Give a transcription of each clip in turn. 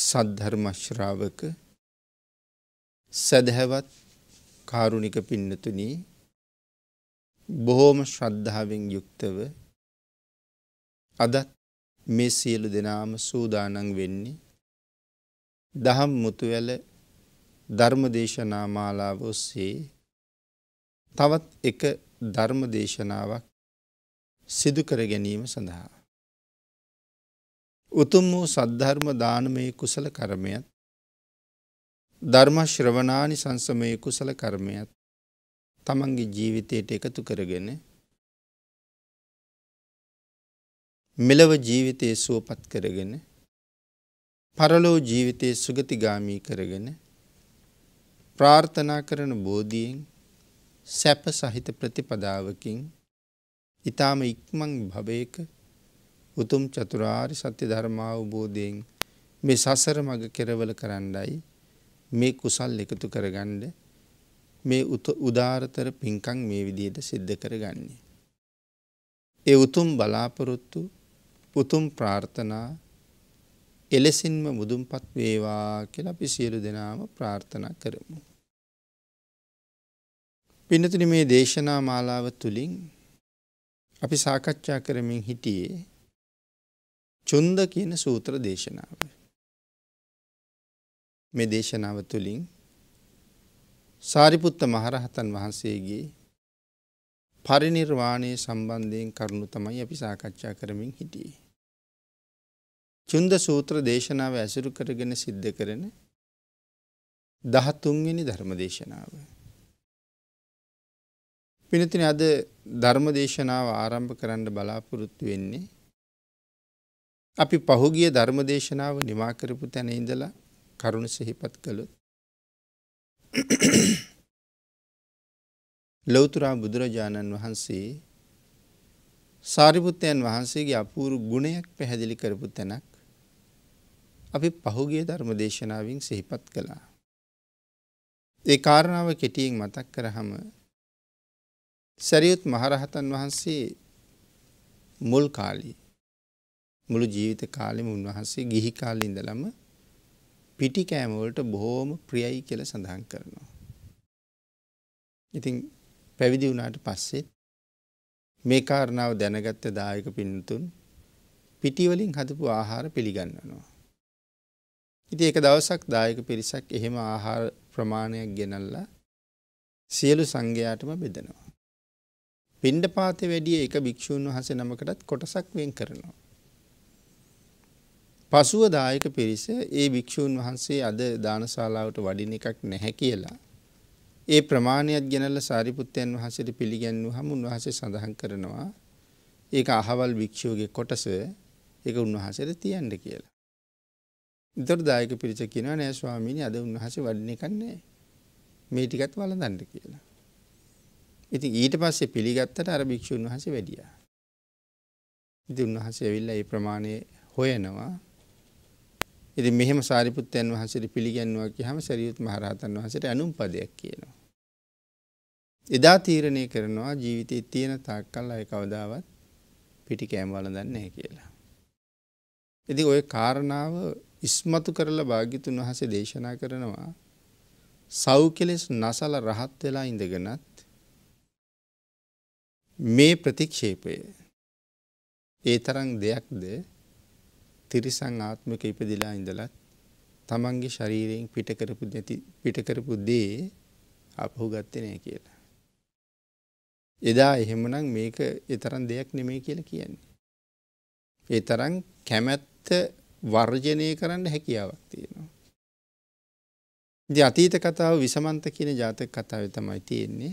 සද්ධර්මශ්‍රාවක සැදැහැවත් කාරුණික පින්නතුනී බොහෝම ශ්‍රද්ධාවෙන් යුක්තව අදත් මේ සියලු දෙනාම සූදානං වෙන්නේ දහම් මුතුවැල ධර්මදේශනා මාලාව ඔස්සේ තවත් එක ධර්මදේශනාවක් සිදුකර ගැනීම සඳහා. උතුම් වූ සද්ධර්ම දානමය කුසල කරමයත් ධර්මශ්‍රවනානි සංසමය කුසල කර්මයත් තමන්ගේ ජීවිතයට එකතු කරගෙන මෙලව ජීවිතයේ සුවපත් කරගෙන පරලෝ ජීවිතයේ සුගතිගාමී කරගෙන ප්‍රාර්ථනා කරන බෝධියෙන් සැප සහිත ප්‍රතිපදාවකින් ඉතාම ඉක්මං භවයක උතුම් චතුරාරි සත්‍ය ධර්මාවබෝධයෙන් මේ සසර මඟ කෙරවල කරන්නයි මේ කුසල් එකතු කරගණ්ඩ මේ උදාරතර පින්කං මේ විදියට සිද්ධ කරගන්නේ. ඒ උතුම් බලාපොරොත්තු උතුම් ප්‍රාර්ථනා එලෙසින්ම මුදුම්පත් වේවා කියල අපි සියලු දෙනාම ප්‍රාර්ථනා කරමු. පිනතුනි මේ දේශනා මාලාව තුළින් අපි සාකච්ඡා කරමින් හිටියේ චුන්ද කියන සූත්‍ර දේශනාව. මේ දේශනාව තුළින් සාරිපුත්ත මහරහතන් වහන්සේගේ පරිනිර්වාණය සම්බන්ධයෙන් කරුණු තමයි අපි සාකච්ඡා කරමින් හිටියේ. චුන්ද සූත්‍ර දේශනාව ඇසුරු කරගෙන සිද්ධ කරන දහතුන්වෙනි ධර්ම දේශනාව. පිනතින අද ධර්ම දේශනාව ආරම්භ කරන්න බලාපොරොත්තු වෙන්නේ අපි පහුගිය ධර්මදේශනාව නිමා කරපු තැන ඉඳලා කරුණ සිහිපත් කළොත්. ලොවතුරා බුදුරජාණන් වහන්සේ සාරිපුත්තයන් වහන්සේගේ අපූරු ගුණයක් පැහැදිලි කරපු තැනක් අපි පහුගිය ධර්මදේශනාවෙන් සිහිපත් කළා. ඒ කාරණාව කෙටියෙන් මතක් කරහම සැරියුත් මහරහතන් වහන්සේ මුල් කාලී මුළු ජීවිත කාලෙම උන්වහන්සේ ගිහි කාලේ ඉඳලම පිටි කෑම වලට බොහොම ප්‍රියයි කියලා සඳහන් කරනවා. ඉතින් පැවිදි වුණාට පස්සේ මේ කාරණාව දැනගත්ත දායක පින්තුන් පිටි වලින් හදපු ආහාර පිළිගන්නවා. ඉතින් ඒක දවසක් දායක පිරිසක් එහෙම ආහාර ප්‍රමාණයක් ගෙනල්ලා සියලු සංඝයාටම බෙදනවා. පිණ්ඩපාතේ වැඩිය එක භික්ෂූන් වහන්සේ නමකටත් කොටසක් වෙන් කරනවා. පසුව දායක පිරිස ඒ භික්ෂූන් වහන්සේ අද දානශාලාවට වඩින එකක් නැහැ කියලා ඒ ප්‍රමාණයක් ගැනල සාරිපුත්තයන් වහසට පිළිගැන්වු හම උන්වහසේ සඳහන් කරනවා ඒක අහවල් භික්ෂූගේ කොටස එක උන්වහසට තියන්ඩ කියලා. දොරදායක පිරිච කියෙන නෑ ස්වාමීනි අද උන්වහස වඩින කන්නේ මේ ටිකත් වලදන්ඩ කියලා. ඉති ඊට පස්සේ පිළිගත්තට අර භික්ෂූන් වහස වැඩිය. ඉති උන්වහස ඇවිල්ල ඒ ප්‍රමාණය හොයනවා ඉති මෙහෙම සාරිපුත්තයන් වහන්සට පිළිගැන්වාකි හම සැරියුත් මහරහතන් වහසට අනුම්පදයක් කියනවා. එදා තීරණය කරනවා ජීවිතය තියෙන තාක් කල් අය කවදාවත් පිටි කෑම්වල දන්නේ කියලා. එති ඔය කාරණාව ඉස්මතු කරලා භාගිතුන් වහසේ දේශනා කරනවා සව් කෙලෙස් නසල රහත් වෙලා ඉඳගෙනත් මේ ප්‍රතික්ෂේපය ඒ තරන් දෙයක්ද තිරිසං ආත්මක ඉපදිලා ඉඳලත් තමන්ගේ ශරීරයෙන් පිටකරපු නැති පිටකරපු දේ අපහු ගත්තනය කියලා. එදා එහෙමනම් මේක එතරම් දෙයක් නෙමේ කියල කියන්නේ. ඒ තරන් කැමැත්ත වර්ජනය කරන්න හැකියාවක් තියෙනවා. ද අතීත කතාව විසමන්ත කියන ජාතක කතාව තමයි තියෙන්නේ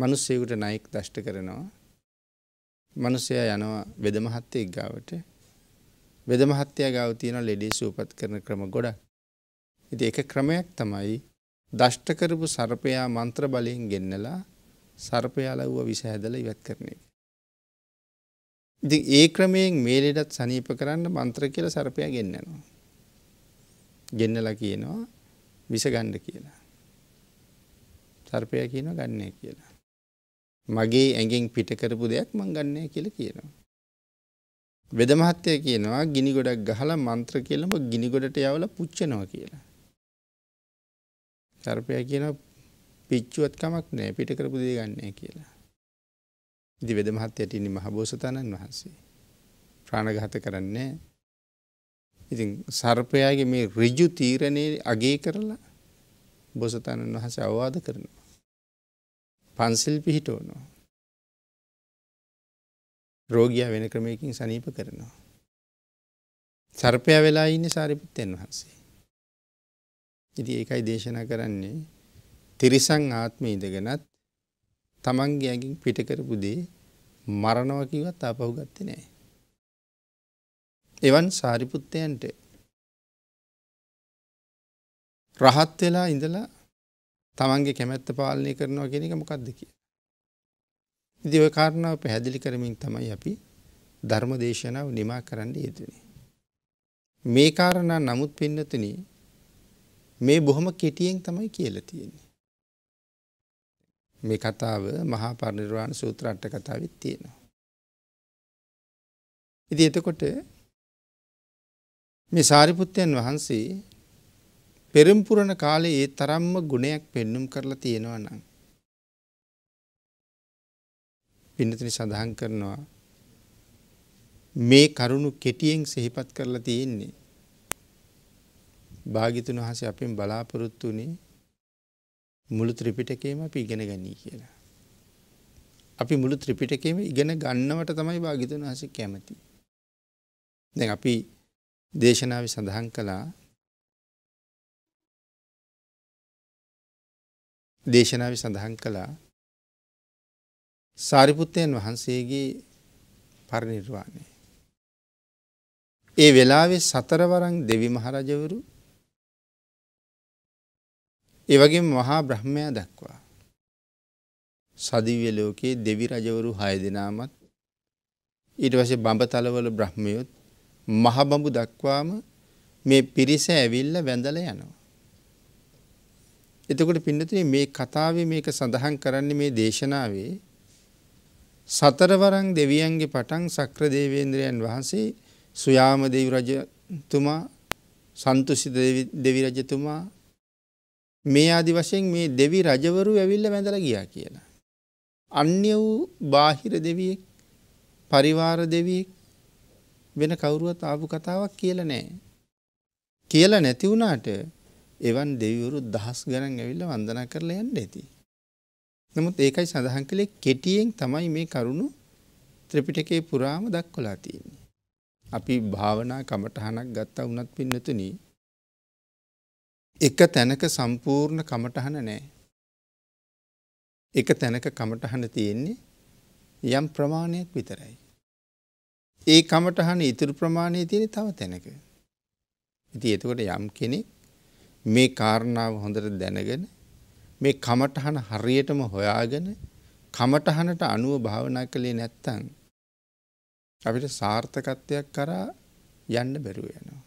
මනුස්සයකුට නයෙක් දෂ්ට කරනවා මනුස්සය යනවා වෙදමහත්තේ එක්ගාවට වෙද මහත්තයා ගාව තියෙන ලෙඩේ සූපත් කරන ක්‍රම ගොඩක්. ඉතින් ඒක ක්‍රමයක් තමයි දෂ්ට කරපු සර්පයා මන්ත්‍ර බලයෙන් ගෙන්නලා සර්පයා ලව්ව විස හැදලා ඉවත් කරන එක. ඉතින් ඒ ක්‍රමයෙන් මේ ලෙඩත් සනීප කරන්න මන්ත්‍ර කියලා සර්පයා ගෙන්නනවා. ගෙන්නලා කියනවා විස ගන්න කියලා. සර්පයා කියනවා ගන්නෑ කියලා. මගේ ඇඟෙන් පිට කරපු දෙයක් මං ගන්නෑ කියලා කියනවා. වෙද මහත්තය කියනවා ගිනි ගොඩක් ගහලා මන්ත්‍ර කියලම ගිනි ගොඩට යවල පුච්චනවා කියලා. සර්පය කියන පිච්චුවත් කමක් නෑ පිට කරපු දේ ගන්නෑ කියලා. ඉදි වෙද මහත්තයට ඉනි මහබෝසතාණන් වහන්සේ. ප්‍රාණඝාත කරන්නේ ඉතින් සර්පයාගේ මේ ඍජු තීරණේ අගේ කරලා බෝසතාණන් වහන්සේ අවවාද කරනවා. පන්සිල් පිහිටවනවා. රෝගිය වෙන ක්‍රමයකින් සනීප කරනවා. සර්පය වෙලා ඉන්න සාරිපුත්තයන් වහන්සේ. ඉති ඒකයි දේශනා කරන්නේ තිරිසං ආත්ම ඉදගෙනත් තමන්ගේ ඇගින් පිටකරපු දේ මරණවකිවත් අපහු ගත්ත නෑ. එවන් සාරිපුත්තයන්ට රහත් වෙලා ඉඳලා තමන්ගේ කැමැත්ත පාලනය කරනවා කෙනෙක මොකක්ද කිය. ඉදිව කාරණාව පැහැදිලි කරමින් තමයි අපි ධර්ම දේශනාව නිමා කරන්න යෙදනේ. මේ කාරණා නමුත් පින්නතන මේ බොහොම කෙටියෙන් තමයි කියල තියෙන්නේ. මේ කතාව මහා පරිනිර්වාණ සූත්‍ර අට්ට කතාවත් තියෙනවා. ඉති එතකොට මේ සාරිපුත්තයන් වහන්සේ පෙරම්පුරණ කාලේ ඒ තරම්ම ගුණයක් පෙන්නුම් කරලා තියෙනවා නම්. පින්නතින සඳහන් කරනවා මේ කරුණු කෙටියෙන් සෙහිපත් කරලා තියෙන්නේ. භාගිතුන් වහස අපෙන් බලාපොරොත්තු වනේ මුළු ත්‍රිපිටකේම අපි ඉගෙන ගනී කියලා. අපි මුළු ත්‍රිපිටකේම ඉගෙන ගන්නවට තමයි භාගිතුන් වහස කැමති. දැ අපි දේශනාව සඳහන් කළා දේශනාව සඳහන් කළා සාරිපුත්තයන් වහන්සේගේ පරිනිර්වාණය. ඒ වෙලාවේ සතරවරං දෙවි මහරජවරු ඒවගේ මහා බ්‍රහ්මය දක්වා. සදිවිය ලෝකයේ දෙවි රජවරු හය දෙනාමත් ඊට වශ බඹතලවල බ්‍රහ්මයොත් මහබඹු දක්වාම මේ පිරිස ඇවිල්ල වැඳල යනවා. එතකොට පින්නතුනේ මේ කතාවේ මේක සඳහන් කරන්නේ මේ දේශනාවේ සතරවරං දෙවියන්ගේ පටන් සක්‍ර දේවේන්ද්‍රයන් වහන්සේ සුයාම දෙවි රජතුමා සන්තුසි දෙවි රජතුමා මේ ආදි වශයෙන් මේ දෙවි රජවරු ඇවිල්ල වැඳල ගියා කියලා. අන්‍ය වූ බාහිර දෙවියෙක් පරිවාර දෙවියෙක් වෙන කවුරුවත් ආපු කතාවක් කියල නෑ. කියල නැතිවුණාට එවන් දෙවිවරු දහස් ගරන් ඇවිල්ල වන්දනා කරලා යන්න ඇති. නමුත් ඒකයි සඳහන් කළේ කෙටියෙන් තමයි මේ කරුණු ත්‍රපිටකේ පුරාම දක්වලා තියන්නේ. අපි භාවනා කමටහනක් ගත්තා වනත් පින්නතුන එක තැනක සම්පූර්ණ කමටහන නෑ. එක තැනක කමටහන තියෙන්නේ යම් ප්‍රමාණයක් විතරයි. ඒ කමටහන ඉතුරු ප්‍රමාණය තියෙන තව තැනක. ඉති එතකොට යම් කෙනෙක් මේ කාරණාව හොඳට දැනගෙන මේ කමටහන හරියටම හොයාගෙන කමටහනට අනුව භාවනා කළේ නැත්තං. අපිට සාර්ථකත්වයක් කරා යන්න බැරුව යනවා.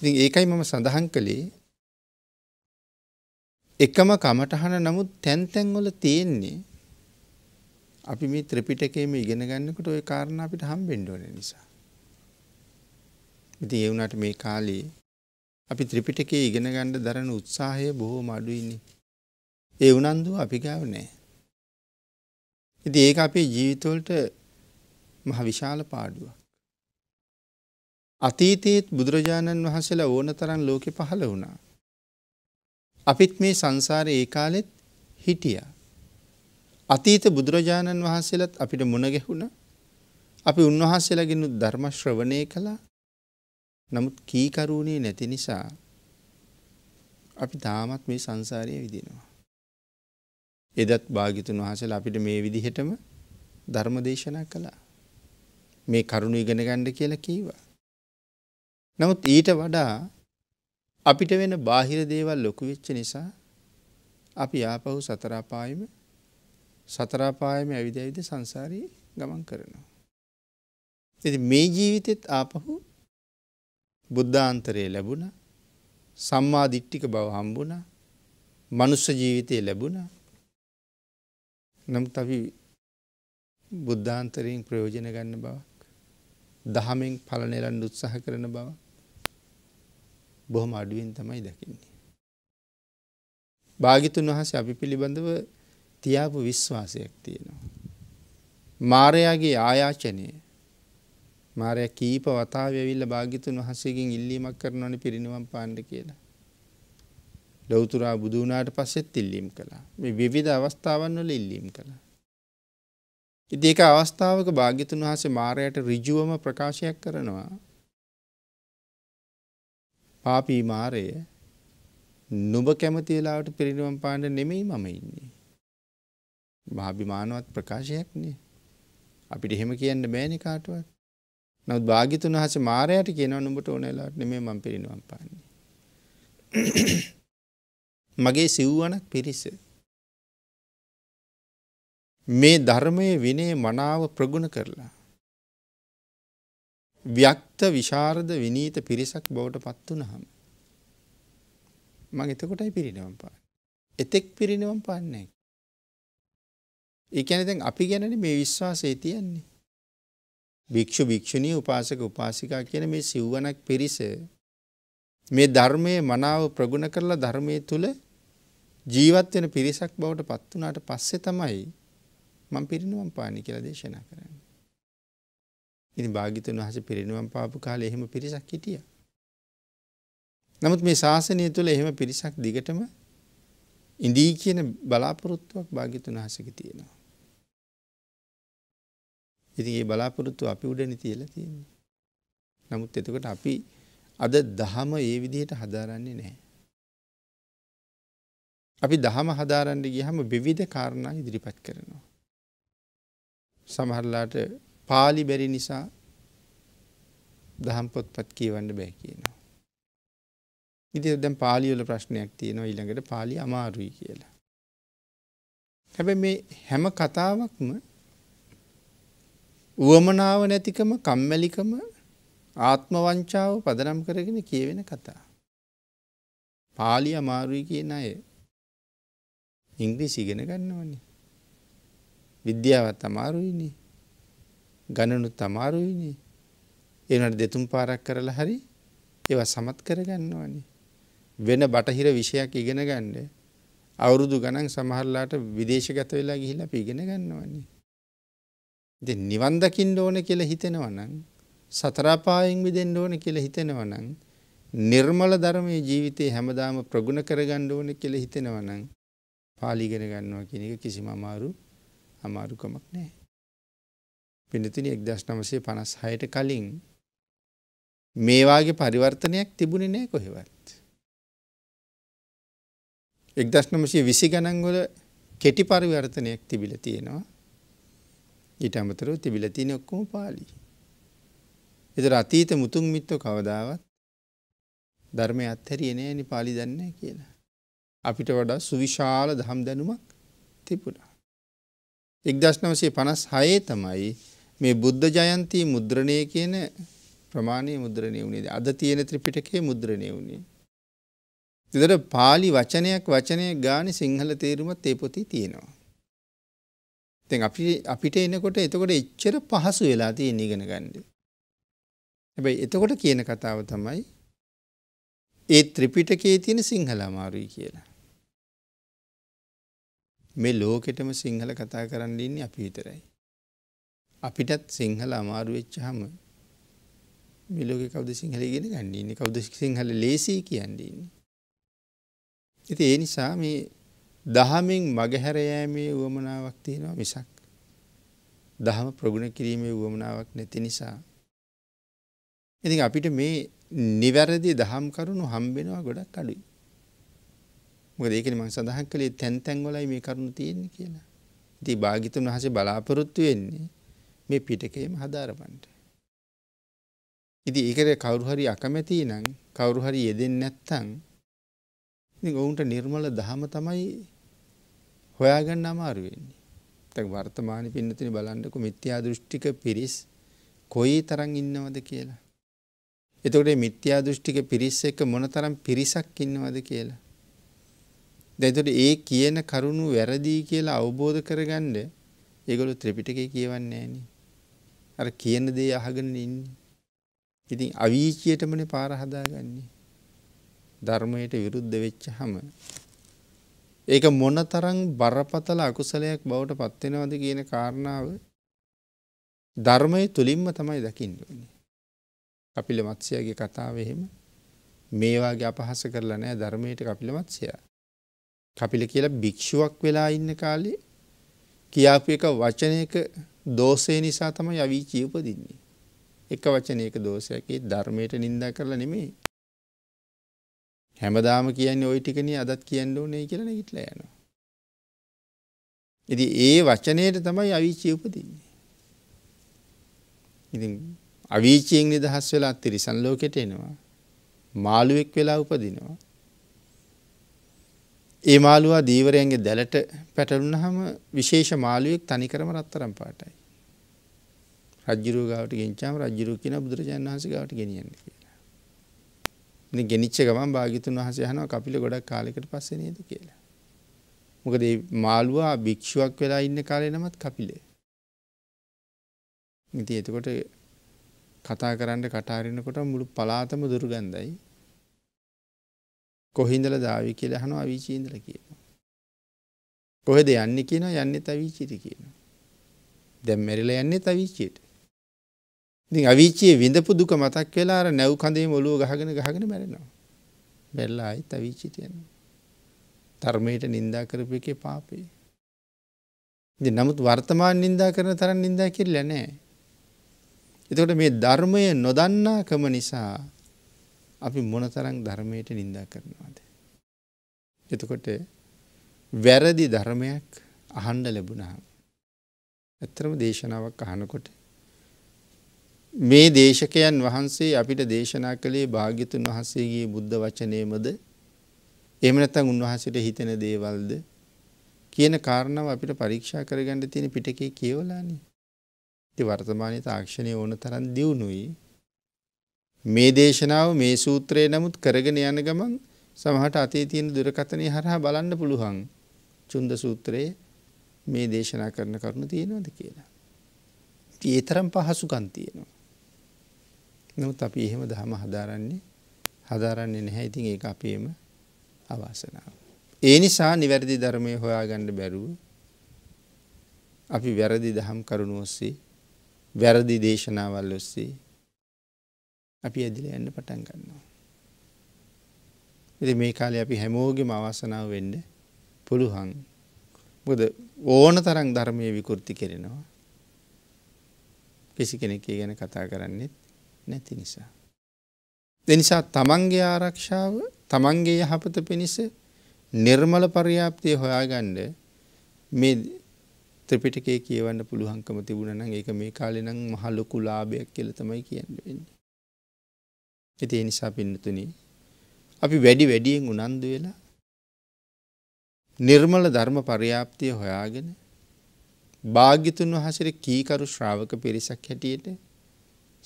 ඉති ඒකයි මම සඳහන් කළේ එකම කමටහන නමුත් තැන්තැන්වොල තියෙන්නේ අපි මේ ත්‍රපිටකේම ඉගෙන ගන්නකට ඔය කාරණ අපිට හම් බෙන්ඩෝන නිසා. ඉති ඒවුනට මේ කාලේ අපි ත්‍රිපිටකේ ඉගෙන ගණ්ඩ දරන උත්සාහය බොහෝ මඩුයින්නේ ඒ උනන්දුව අපි ගාව නෑ. ඉති ඒක අපේ ජීවිතවලට මහ විශාල පාඩුවක්. අතීතයේත් බුදුරජාණන් වහන්සේලා ඕන තරන් ලෝකෙ පහළ වුණා. අපිත් මේ සංසාර ඒ කාලෙත් හිටිය. අතීත බුදුරජාණන් වහන්සේලත් අපිට මුණගැහුණ අපි උන්වහන්සේලගෙනුත් ධර්මශ්‍රවණය කළා නමුත් කීකරුණේ නැති නිසා අපි තාමත් මේ සංසාරය විදිනවා. එදත් භාගිතුන් වහසල අපිට මේ විදිහටම ධර්ම දේශනා කළා. මේ කරුණු ඉගෙන ගණ්ඩ කියලා කීවා. නමුත් ඊට වඩා අපිට වෙන බාහිර දේවල් ලොකු වෙච්ච නිසා අපි ආපහු සතරාපායම සතරාපායම ඇවිද ඇවිද සංසාරී ගමන් කරනවා. ඇති මේ ජීවිතෙත් ආපහු බුද්ධාන්තරය ලැබුණ සම්මාධිට්ටික බව හම්බුණ මනුස්ස ජීවිතය ලැබුණා නමුත් අපි බුද්ධාන්තරයෙන් ප්‍රයෝජන ගන්න බවක් දහමෙන් පලනෙලන් උත්සාහ කරන බව බොහොම අඩුවෙන් තමයි දකින්නේ. භාගිතුන් වහස අපි පිළිබඳව තියාපු විශ්වාසයක් තියෙනවා. මාරයාගේ ආයාචනය මාරය කීප වතාවවිල්ල භාගිතුන් වහසේකින් ඉල්ලීමක් කරනවන පිරිනිවම් පාණ්ඩ කියලා. ලෞතුරා බුදු වුණාට පස්සෙත් ඉල්ලීම් කළා. මේ විවිධ අවස්ථාවන් වල ඉල්ලීම් කළා. ඉතින් ඒක අවස්ථාවක භාග්‍යතුන් වහන්සේ මාරයට ඍජුවම ප්‍රකාශයක් කරනවා. පාපී මාරය නුඹ කැමති වෙලාවට පිරිනිවන් පාන්න නෙමෙයි මම ඉන්නේ. මහාභිමානවත් ප්‍රකාශයක් නේ. අපිට එහෙම කියන්න බෑනේ කාටවත්. නමුත් භාග්‍යතුන් වහන්සේ මාරයට කියනවා නුඹට ඕන වෙලාවට නෙමෙයි මම පිරිනිවන් පාන්නේ. මගේ සිව්වනක් පිරිස. මේ ධර්මය විනේ මනාව ප්‍රගුණ කරලා. ව්‍යක්ත විශාරද විනීත පිරිසක් බවට පත්වන හම. මං එතකොටයි පිරිනවම් පාන. එතෙක් පිරිනවම් පාන්නේ. එකැනතැන් අපි ගැනන මේ විශ්වාසය තියන්නේ. භික්‍ෂු භික්‍ෂණී උපාසක උපාසිකා කියන මේ සිව්වනක් පිරිස මේ ධර්මය මනාව ප්‍රගුණ කරලා ධර්මය තුළ ජීවත් වෙන පිරිසක් බවට පත් වුණාට පස්සේ තමයි මම පිරිනුවම් පානි කියලා දේශනා කරන්නේ. ඉතින් භාග්‍යතුන් වහන්සේ පිරිනුවම් පාපු කාලේ එහෙම පිරිසක් හිටියා. නමුත් මේ ශාසනය තුළ එහෙම පිරිසක් දිගටම ඉඳී කියන බලාපොරොත්තුවක් භාග්‍යතුන් වහන්සේගේ තියෙනවා. ඉතින් මේ බලාපොරොත්තු අපි උඩනේ තියලා තියෙන්නේ. නමුත් එතකොට අපි අද දහම ඒ විදිහට හදාරන්නේ නැහැ. අපි දහම හදාරන්ඩ ගියහම විවිධ කාරණා ඉදිරිපත් කරනවා. සමහරලාට පාලි බැරි නිසා දහම් පොත්පත් කියවන්න බැ කියනවා. ඉදි දැම් පාලිවල ප්‍රශ්නයක් තියෙනවා ඊළඟට පාලි අමාරුයි කියලා. හැබ මේ හැම කතාවක්ම වුවමනාව නැතිකම කම්මැලිකම ආත්මවංචාව පදනම් කරගෙන කියවෙන කතා. පාලි අමාරුයි කියන අය ඉංග්‍රීසි ඉගෙන ගන්නවනේ. විද්‍යාවත් අමාරුයිනේ. ගණනු තමාරුයිනේ. එනට දෙතුම් පාරක් කරලා හරි ඒව සමත් කරගන්නවනේ. වෙන බටහිර විෂයක් ඉගෙන ගණ්ඩ අවුරුදු ගණන් සමහරලාට විදේශගත වෙලා ගිහිලා පිගෙන ගන්නවන්නේ. දෙ නිවන්දකිින් ඕන කියල හිතෙනවනං සතරාපායෙන් විදෙන් ඕන කියල හිතෙනවනං නිර්මල ධර්මය ජීවිතය හැමදාම ප්‍රගුණ කරගණ්ඩ ඕන කෙළ හිතෙනවනං පාලිගෙන ගන්නවා කියන එක කිසිම අමාරු අමාරුකමක් නෑ. පිනතින එක්දශ නමසේ පනස් හයට කලින් මේවාගේ පරිවර්තනයක් තිබුණෙ නෑ කොහෙවත්. එක්දශ නමසේ විසි ගණන්ගොල කෙටි පරිවර්තනයක් තිබිල තියෙනවා ඊට අමතරව තිබිල තියෙන ඔක්කොම පාලි. එතර අතීත මුතුන් මිත්ව කවදාවත් ධර්මය අත්හැරිය නෑනි පාලි දන්නේ කියලා. අපිට වඩා සුවිශාල දහම් දැනුමක් තිබුණා. එක්දශ්නවසේ පනස් හයේ තමයි මේ බුද්ධ ජයන්තී මුද්‍රණය කියන ප්‍රමාණය මුද්‍රණය වුණේද අද තියෙන ත්‍රිපිටකේ මුද්‍රණය වුණේ. දෙදර පාලි වචනයක් වචනය ගාන සිංහල තේරුමත් ඒ පොති තියෙනවා. තැන් අපිට එනකොට එතකොට එච්චර පහසු වෙලා තිය නිගෙන ගණ්ඩ. හැබැයි එතකොට කියන කතාව තමයි ඒ ත්‍රිපිටකේ තියෙන සිංහල අමාරුයි කියලා. මේ ලෝකෙටම සිංහල කතා කරන්න ඉන්නේ අපි විතරයි. අපිටත් සිංහල අමාරුවෙච්චහම මිලෝක කවද සිංහල ගෙන ගන්නන්නේ කවද සිංහල ලේසී කියන්නේන්නේ. ඇති ඒ නිසා මේ දහමින් මගහැරයෑමේ වුවමනාවක් තියෙනවා මිසක්. දහම ප්‍රගුණ කිරීමේ වුවමනාවක් නැති නිසා. ඉතින් අපිට මේ නිවැරදි දහම් කරුණු හම්බෙනවා ගොඩක් අඩුයි. මොකද ඒකනේ මම සඳහන් කළේ තැන් තැන් වලයි මේ කරුණ තියෙන්නේ කියලා. ඉතින් භාග්‍යතුන් වහන්සේ බලාපොරොත්තු වෙන්නේ මේ පිටකයේම හදාරපන්න. ඉතින් ඒකට කවුරු හරි අකමැති නම් කවුරු හරි යෙදෙන්නේ නැත්නම් ඉතින් ඔවුන්ට නිර්මල ධහම තමයි හොයාගන්න අමාරු වෙන්නේ. දැන් වර්තමානයේ පින්නතින බලන්නකො මිත්‍යා දෘෂ්ටික පිරිස් කොයි තරම් ඉන්නවද කියලා. එතකොට මිත්‍යා දෘෂ්ටික පිරිස් එක මොනතරම් පිරිසක් ඉන්නවද කියලා. දැන් ඒ කියන කරුණු වැරදි කියලා අවබෝධ කරගන්න ඒගොල්ලෝ ත්‍රිපිටකේ කියවන්නේ නැහනේ. අර කියන දේ අහගෙන ඉන්නේ. ඉතින් අවීචියටමනේ පාර හදාගන්නේ. ධර්මයට විරුද්ධ වෙච්චහම ඒක මොනතරම් බරපතල අකුසලයක් බවට පත් වෙනවද කියන කාරණාව ධර්මයේ තුලින්ම තමයි දකින්න ඕනේ. කපිල මත්ස්‍යගේ කතාව එහෙම මේ වාගේ අපහාස කරලා නැහැ ධර්මයට කපිල මත්ස්‍යයා. කපිල කියලා භික්ෂුවක් වෙලා ඉන්න කාලේ කියාපු එක වචනයක දෝෂය නිසා තමයි අවීචී උපදින්නේ. එක වචනයක දෝෂයක් ඒ ධර්මයට නිඳා කරලා නෙමෙයි. හැමදාම කියන්නේ ওই ටිකනේ අදත් කියන්න ඕනේ කියලා නැගිටලා යනවා. ඉතින් ඒ වචනයට තමයි අවීචී උපදින්නේ. ඉතින් අවීචයෙන් නිදහස් වෙලා තිරිසන් ලෝකෙට එනවා. මාළුවෙක් වෙලා උපදිනවා. ඒ මාළුවා දීවරයන්ගේ දැලට පැටලුනහම විශේෂ මාළුවෙක් තනිකරම රත්තරම් පාටයි. රජ්ජුරුව ගාවට ගෙනිච්චාම රජ්ජුරුව කියන බුදුරජාණන් වහන්සේ ගාවට ගෙනියන්නේ කියලා. ඉතින් ගෙනිච්ච ගමන් භාග්‍යතුන් වහන්සේ අහනවා කපිල ගොඩක් කාලයකට පස්සේ නේද කියලා. මොකද මේ මාළුවා භික්ෂුවක් වෙලා ඉන්න කාලේ නමත් කපිලේ. ඉතින් එතකොට කතා කරන්න කටහරිනකොට මුළු පලාතම දුර්ගන්ධයි කොහින්දල දාවි කියලා හනු අවිචීන්දල කියනවා. කොහෙද යන්න කියන යන්න තවිචිට කියන. දැම් මෙරිල යන්නේ තවිච්චයට. ඉති අවිචයේ විඳපු දුක මතක් වෙලාර නැව් කඳේ මොලුව ගහගෙන ගහගෙන මැරෙනවා. බැල්ලා අයි තවිචිතයන. තර්මයට නින්දා කරපු එක පාපේ. නමුත් වර්තමාන නින්දා කරන තරන් නින්දා කිරල නෑ. එතකොට මේ ධර්මය නොදන්නාකම නිසා අපි මොනතරං ධර්මයට නින්දා කරනවාද. එතකොට වැරදි ධර්මයක් අහන්ඩ ලැබුණහම. ඇත්තරම දේශනාවක් අහනකොට. මේ දේශකයන් වහන්සේ අපිට දේශනා කළේ භාග්‍යතුන් වහන්සේගේ බුද්ධ වචනයමද එමනතන් උන්වහන්සට හිතෙන දේවල්ද කියන කාරණාව අපිට පරීක්ෂා කරගන්න තියෙන පිටකේ කියවලානි. ති වර්තමානය තාක්ෂණය ඕන තරන් දියුණුයි මේ දේශනාව මේ සූත්‍රයේ නමුත් කරගෙන යන ගමන් සමහට අතේ තියෙන දුරකථනය හරහා බලන්න පුළුවන් චුන්ද සූත්‍රයේ මේ දේශනා කරන කරුණු තියෙනවද කියලා. ඒ තරම් පහසුකම් තියෙනවා. නමුත් අපි එහෙම දහම හදාරන්නේ හදාරන්නේ නැහැ. ඉතින් ඒක අපේම අවාසනාව. ඒ නිසා නිවැරදි ධර්මය හොයාගන්න බැරුව අපි වැරදි දහම් කරුණු ඔස්සේ වැරදි දේශනාවල් ඔස්සේ අපි ඇදිල යන්න පටන් ගන්නවා. එති මේ කාලේ අපි හැමෝගෙම අවසනාව වෙන්ඩ පුළුහන් බොද ඕන තරං ධර්මය විකෘති කෙරෙනවා කිසි කෙනෙකේ ගැන කතා කරන්නෙත් නැති නිසා. දෙනිසා තමන්ගේ ආරක්ෂාව තමන්ගේ යහපත පිණිස නිර්මල පරියාප්තිය හොයාගණ්ඩ මේ ත්‍රපිටකේ කියවන්න පුළුවන්කම තිබුණන ඒක මේ කාලෙනං මහල්ලොකු ලාභයක් කියල තමයි කියන්න වෙන්නේ. එති නිසා පින්නතුන අපි වැඩි වැඩියෙන් උනන්දු වෙලා නිර්මල ධර්ම පරියාප්තිය හොයාගෙන භාග්‍යතුන් වහසර කීකරු ශ්‍රාවක පිරිසක් හැටියට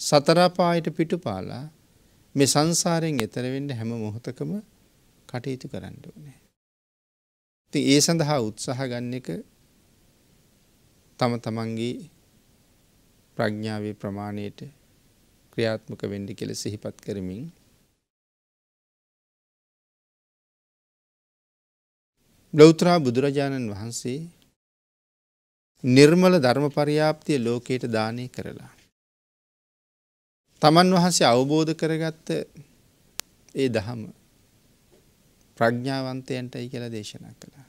සතරාපායට පිටු පාලා මේ සංසාරයෙන් එතරවෙන්න හැම මොහොතකම කටයුතු කරන්න ඕනෑ. ති ඒ සඳහා උත්සාහ ගන්න එක තම තමන්ගේ ප්‍රඥාවේ ප්‍රමාණයට ක්‍රියාත්මක වෙන්ඩි කෙල සිහිපත් කරමින් ලෞත්‍රා බුදුරජාණන් වහන්සේ නිර්මල ධර්ම පරියාප්තිය ලෝකයට දානය කරලා. තමන් වහන්සේ අවබෝධ කරගත්ත ඒ දහම ප්‍රඥාවන්තයන්ටයි කියල දේශනා කළා.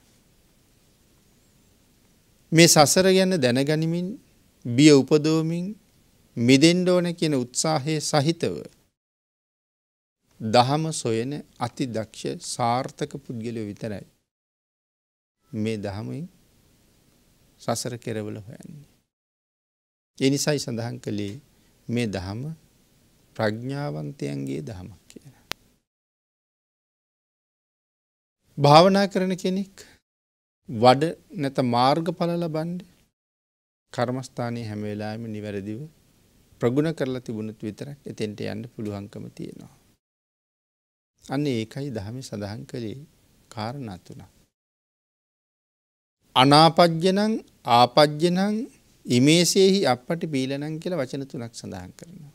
මේ සසර ගැන්න දැනගනිමින් බිය උපදෝමින් මිදෙන්ඩ ඕන කියන උත්සාහයේ සහිතව දහම සොයන අති දක්ෂ සාර්ථක පුද්ගලය විතරයි. මේ දහමින් සසර කෙරවල හොයන්නේ. එනිසයි සඳහන් කළේ මේ දහම ප්‍රඥ්ඥාවන්තයන්ගේ දහමක් කියන. භාවනා කරන කෙනෙක් වඩ නැත මාර්ග පලල බන්ඩ කර්මස්ථානය හැමවෙලාම නිවැරදිව ප්‍රගුණ කරලා තිබුණුත් විතරක් එතෙන්ට යන්න පුළුවන්කම තියෙනවා. අන්න ඒකයි දහම සඳහන් කළේ කාරණත්තුනා. අනාපජ්‍යනං ආපජ්‍යනං ඉමේසෙහි අපට බීලනං කියලා වචන තුනක් සඳහන් කරනවා.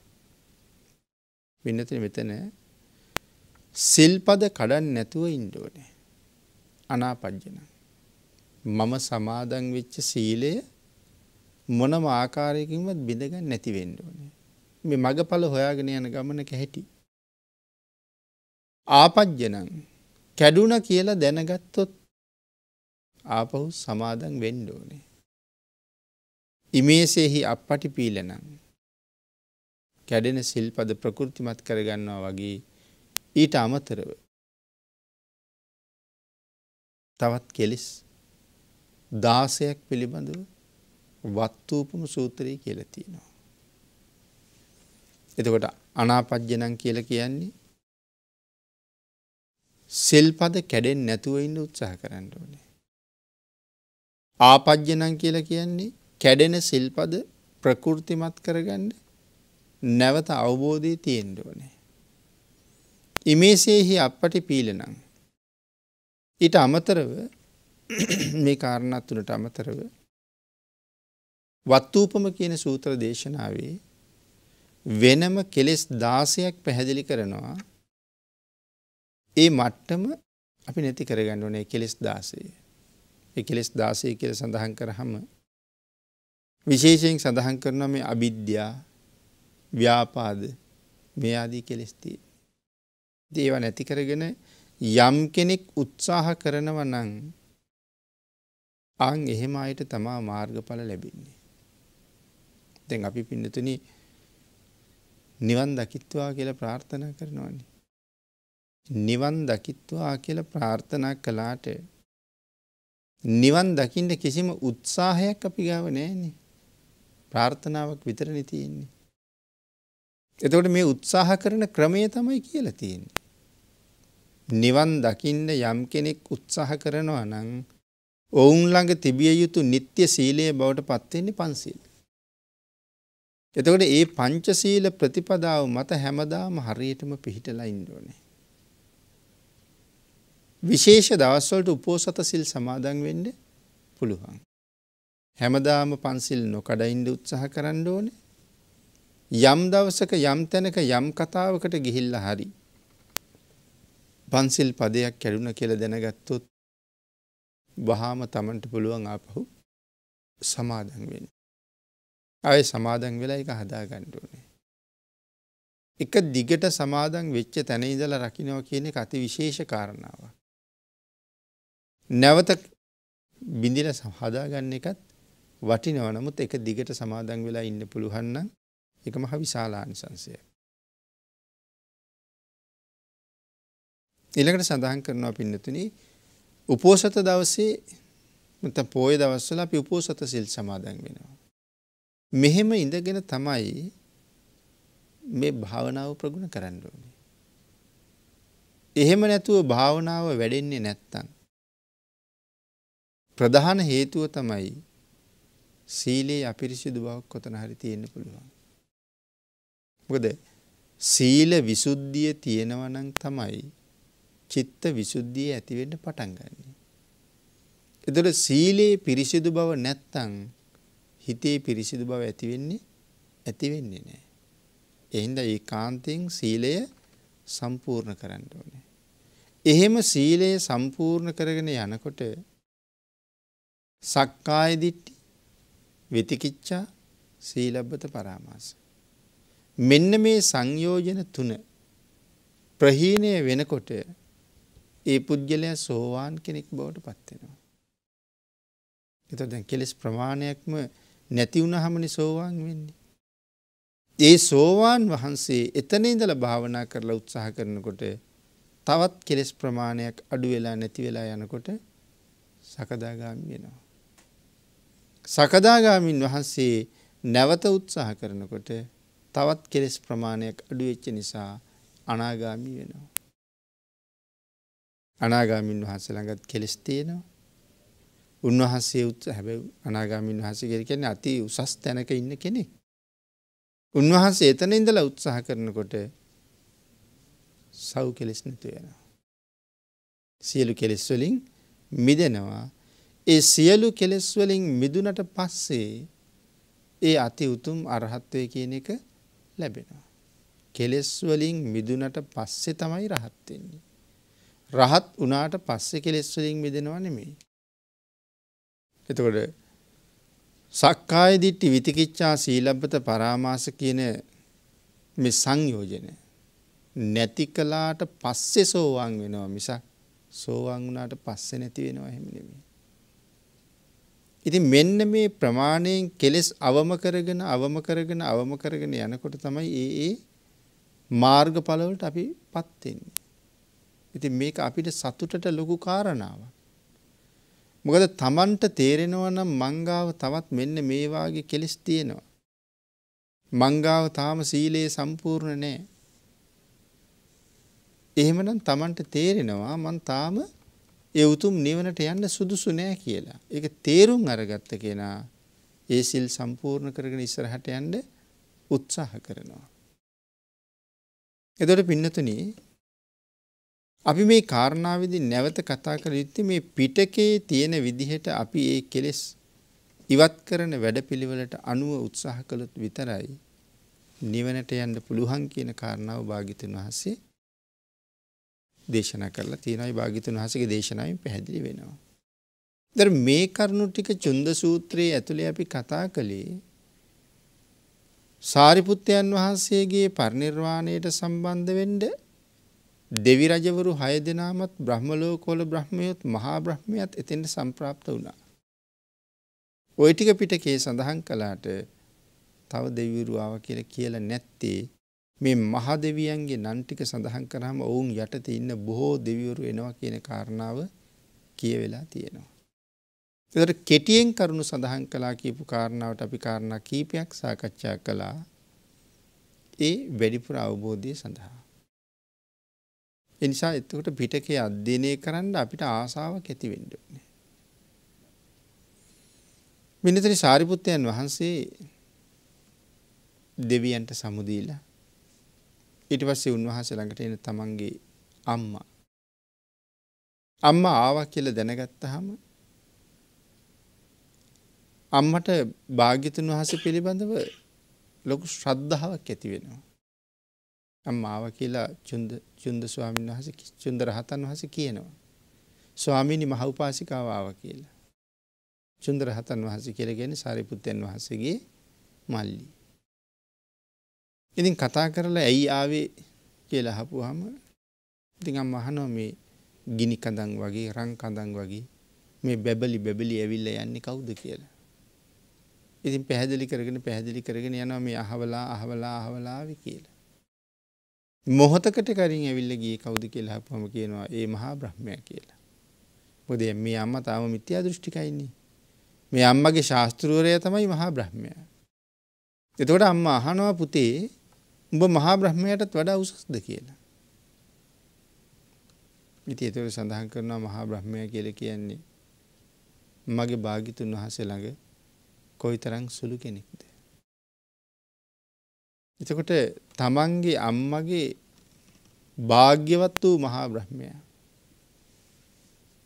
පින්නතින මෙතන සිල්පද කඩන් නැතුව ඉන්ඩෝනේ. අනාපජ්‍යන. මම සමාදන් වෙච්ච සීලය මොනම ආකාරයකින්වත් බිඳගන්න නැති වෙන්න ඕනේ. මේ මගඵල හොයාගෙන යන ගමනක හැටි. ආපජ්ජනං කැඩුණ කියලා දැනගත්තොත් ආපහු සමාදන් වෙන්න ඕනේ. ඉමේසෙහි අපපටි පීලනං කැඩෙන සිල්පද ප්‍රකෘතිමත් කරගන්නවා වගේ ඊට අමතරව තවත් කෙලෙස් දාසයක් පිළිබඳව වත්තුූපම සූත්‍රයේ කියලා තියෙනවා. එතකොට අනාපජ්‍යනං කියලා කියන්නේ සෙල්පද කැඩෙන් නැතුව ඉන්න උත්සාහ කරන්න ඕනේ. ආපජ්‍යනං කියලා කියන්නේ කැඩෙන සිල්පද ප්‍රකෘතිමත් කරගන්න නැවත අවබෝධය තියෙන්ඩ ඕනේ. ඉමේසේහි අපපටි පීලනං. ඊට අමතරව මේ කාරණත් වනට අමතරව වත්වූපම කියන සූත්‍ර දේශනාවේ වෙනම කෙලෙස් දාසයක් පැහැදිලි කරනවා ඒ මට්ටම අපි නැති කරගන්න ඕනේ කෙලෙස් දාසය. ඒ කෙලෙස් දාසය කියල සඳහන් කරහම විශේෂයෙන් සඳහන් කරන මේ අවිද්‍යා ව්‍යාපාද මේ ආදී කෙලෙස්තිය. දේව නැති කරගෙන යම් කෙනෙක් උත්සාහ කරනව නං අං එහෙම අයට තමා මාර්ගඵල ලැබෙන්නේ. දැන් අපි පින්නතුනි නිවන් දකිත්වා කියලා ප්‍රාර්ථනා කරනවන්නේ. නිවන් දකිත්වා කියලා ප්‍රාර්ථනා කළාට නිවන් දකිින්ට කිසිම උත්සාහයක් අපි ගාව නෑනේ ප්‍රාර්ථනාවක් විතරණ තියෙන්නේ. එතකොට මේ උත්සාහ කරන ක්‍රමය තමයි කියලා තියෙන්නේ. නිවන් දකින්න යම් කෙනෙක් උත්සාහ කරනවා නං ඔවුන් ළඟ තිබිය යුතු නිත්‍ය සීලය බවට පත්වෙන්නේ පන්සිල්. එතකොට ඒ පංචසීල ප්‍රතිපදාව මත හැමදාම හරියටම පිහිටලා ඉන්දෝනේ. විශේෂ දවස්වලට උපෝසත සිල් සමාදන් වෙන්ඩ පුළුවන්. හැමදාම පන්සිල් නොකඩයින්ඩ උත්සාහ කරන්න ඕනේ. යම් දවසක යම් තැනක යම් කතාවකට ගිහිල්ල හරි. පන්සිල් පදයක් කැඩුන කියල දැනගත්තොත් වහාම තමන්ට පුළුවන් ආපහු සමාදන් වෙන්න. අය සමාදන් වෙලා එක හදා ගණ්ඩුවනේ. එක දිගට සමාදන් වෙච්ච තැනඉදල රකිනව කියන එක අති විශේෂ කාරණාව. නැවත බිඳිල සහදාගන්න එකත් වටි නවනමුත් එක දිගට සමාදන් වෙලා ඉන්න පුළුහන්න එක මහ විශාලානිසංසය. ඉළකට සඳහන් කරනවා පින්නතුන උපෝසත දවසේ පෝය දවස්සල අපි උපෝසත සිල් සමාදන් වෙනවා. මෙහෙම ඉඳගෙන තමයි මේ භාවනාව ප්‍රගුණ කරන්න ඕනේ. එහෙම නැතුව භාවනාව වැඩෙන්නේ නැත්තම්. ප්‍රධාන හේතුව තමයි සීලයේ අපිරිසිදු බවක් කොතන හරි තියෙන්න පුළුවන්. මොකද සීල විසුද්ධිය තියෙනවනම් තමයි චිත්ත විසුද්ධිය ඇතිවෙන්න පටන් ගන්න. එතකොට සීලයේ පිරිසිදු බව නැත්තම් හිතේ පිරිසිදු බව ඇති වෙන්නේ ඇති වෙන්නේ නැහැ. එහෙනම් ඒ කාන්තෙන් සීලය සම්පූර්ණ කරන්න ඕනේ. එහෙම සීලය සම්පූර්ණ කරගෙන යනකොට සක්කාය දිට්ටි වෙතිකිච්ඡා සීලබ්බත පරාමාස මෙන්න මේ සංයෝජන තුන ප්‍රහීණය වෙනකොට ඒ පුද්ගලයා සෝවාන් කෙනෙක් බවට පත්වෙනවා. එතකොට දැන් කෙලෙස් ප්‍රමාණයක්ම නැති වුණහමනි සෝවාන් වෙන්නේ. ඒ සෝවාන් වහන්සේ එතන ඉඳල භාවනා කරලා උත්සාහ කරනකොට තවත් කෙලෙස් ප්‍රමාණයක් අඩු වෙලා නැති වෙලා යනකොට සකදාගාමි වෙනවා. සකදාගාමින් වහන්සේ නැවත උත්සාහ කරනකොට තවත් කෙලෙස් ප්‍රමාණයක් අඩුවෙච්ච නිසා අනාගාමී වෙනවා. අනාගාමින් වහන්ස ළඟත් කෙලෙස් තියෙනවා උන්වහන්සේ උත් හැබැ අනාගාමින් වහසගර කෙන අති උසස් තැනක ඉන්න කෙනෙක්. උන්වහන්සේ එතන ඉඳලා උත්සාහ කරනකොට සව් කෙලෙස් නැතු වෙනවා. සියලු කෙලෙස්වලින් මිදෙනවා ඒ සියලු කෙලෙස්වලින් මිදුනට පස්සේ ඒ අති උතුම් අරහත්වය කියන එක ලැබෙනවා. කෙලෙස්වලින් මිදුනට පස්සේ තමයි රහත්වෙන්නේ. රහත් වනාට පස්සේ කෙලෙස්වලින් මිදෙනවා නෙමෙයි. එතකොට සක්කාය දිට්ටි විතිකිච්ඡා සීලබ්බත පරාමාස කියන මේ සංයෝජන නැති කලාට පස්සේ සෝවාන් වෙනවා මිසක් සෝවාන් වුණාට පස්සේ නැති වෙනවා එහෙම නෙමෙයි. ඉතින් මෙන්න මේ ප්‍රමාණයෙන් කෙලෙස් අවම කරගෙන අවම කරගෙන අවම කරගෙන යනකොට තමයි ඒ ඒ මාර්ගඵලවලට අපි පත් වෙන්නේ. ඉතින් මේක අපිට සතුටට ලොකු කාරණාවක්. මොකද Tamanට තේරෙනවා නම් මංගාව තවත් මෙන්න මේ වාගේ කෙලස් තියෙනවා. මංගාව තාම සීලයේ සම්පූර්ණ නෑ. එහෙමනම් Tamanට තේරෙනවා මං තාම ඒ උතුම් නිවනට යන්න සුදුසු නෑ කියලා. ඒක තේරුම් අරගත්ත කෙනා ඒ සිල් සම්පූර්ණ කරගෙන ඉස්සරහට යන්න උත්සාහ කරනවා. එතකොට පින්නතුණී අපි මේ කාරණාවේදී නැවත කතා කර යුත්තේ මේ පිටකේ තියෙන විදිහට අපි ඒ කෙලෙස් ඉවත් කරන වැඩපිළිවෙලට අනුව උත්සාහ කළොත් විතරයි නිවනට යන්න පුළුවන් කියන කාරණාව භාග්‍යතුන් වහන්සේ දේශනා කරලා තියෙනයි භාග්‍යතුන් වහන්සේගේ දේශනාවෙන් පැහැදිලි වෙනවා. දැන් මේ කරුණු ටික චුන්ද සූත්‍රයේ ඇතුලේ අපි කතා කළේ සාරිපුත්තයන් වහන්සේගේ පරිනිර්වාණයට සම්බන්ධ වෙන්න දෙවි රජවරු හය දෙනාමත් බ්‍රහ්මලෝකෝල බ්‍රහ්මයොත් මහා බ්‍රහ්මයත් එතෙන්ට සම්ප්‍රාප්ත වුණා. ඔය ටික පිටකේ සඳහන් කළාට තව දෙවිවරු ආව කියලා කියලා නැත්තේ මේ මහ දෙවියන්ගේ නන් ටික සඳහන් කරාම ඔවුන් යටතේ ඉන්න බොහෝ දෙවිවරු එනවා කියන කාරණාව කියවෙලා තියෙනවා. ඒතර කෙටියෙන් කරුණු සඳහන් කළා කියපු කාරණාවට අපි කාරණා කීපයක් සාකච්ඡා කළා. ඒ වැඩිපුර අවබෝධය සඳහා ඒ නිසා එතකොට පිටකේ අධ්‍යයනය කරන්න අපිට ආසාවක් ඇති වෙන්න ඕනේ. මිනිතරි සාරිපුත්තයන් වහන්සේ දෙවියන්ට සමුදීලා ඊට පස්සේ උන්වහන්සේ ළඟට එන තමන්ගේ අම්මා අම්මා ආවා කියලා දැනගත්තාම අම්මට භාග්‍යතුන් වහන්සේ පිළිබඳව ලොකු ශ්‍රද්ධාවක් ඇති වෙනවා. මාව කියලා චුන්ද චුන්ද ස්වාමීන් වහස චුන්ද රහතන් වහස කියනවා. ස්වාමීනි මහවපාසිකාවාව කියලා. චුන්ද රහතන් වහස කියරගෙන සාරිපුත්තයන් වහසගේ මල්ලි. ඉතින් කතා කරලා ඇයි ආවේ කියලා හපුහම ඉතිංම් මහනෝ මේ ගිනි කඳන් වගේ රං කඳන් වගේ මේ බැබලි බැබලි ඇවිල්ල යන්නේ කවුද කියලා. ඉතින් පැහැදිලි කරගෙන පැහැදිලි කරගෙන යනවා මේ අහවලා අහවලා අහවලාව කියලා. මොහොතකට කරින් ඇවිල්ල ගිය කවුද කියලා හපුහම කියනවා ඒ මහා බ්‍රහ්මය කියලා. මොද මේ අම්ම තාම මිත්‍යා දෘෂ්ටිකයින්නේ. මේ අම්මගේ ශාස්තෘවරය තමයි මහා බ්‍රහ්මය. එතකොට අම්ම අහනවා පුතේ උඹ මහා බ්‍රහ්මයටත් වඩා උසස්ද කියලා. ඉති එතුර සඳහන් කරනවා මහා බ්‍රහ්මය කියල කියන්නේ. මගේ භාගිතුන් වහස ළඟ කොයි තරං සුළු කෙනෙක්ද. එතකොට තමන්ගේ අම්මගේ භාග්‍යවත් වූ මහා බ්‍රහ්මය.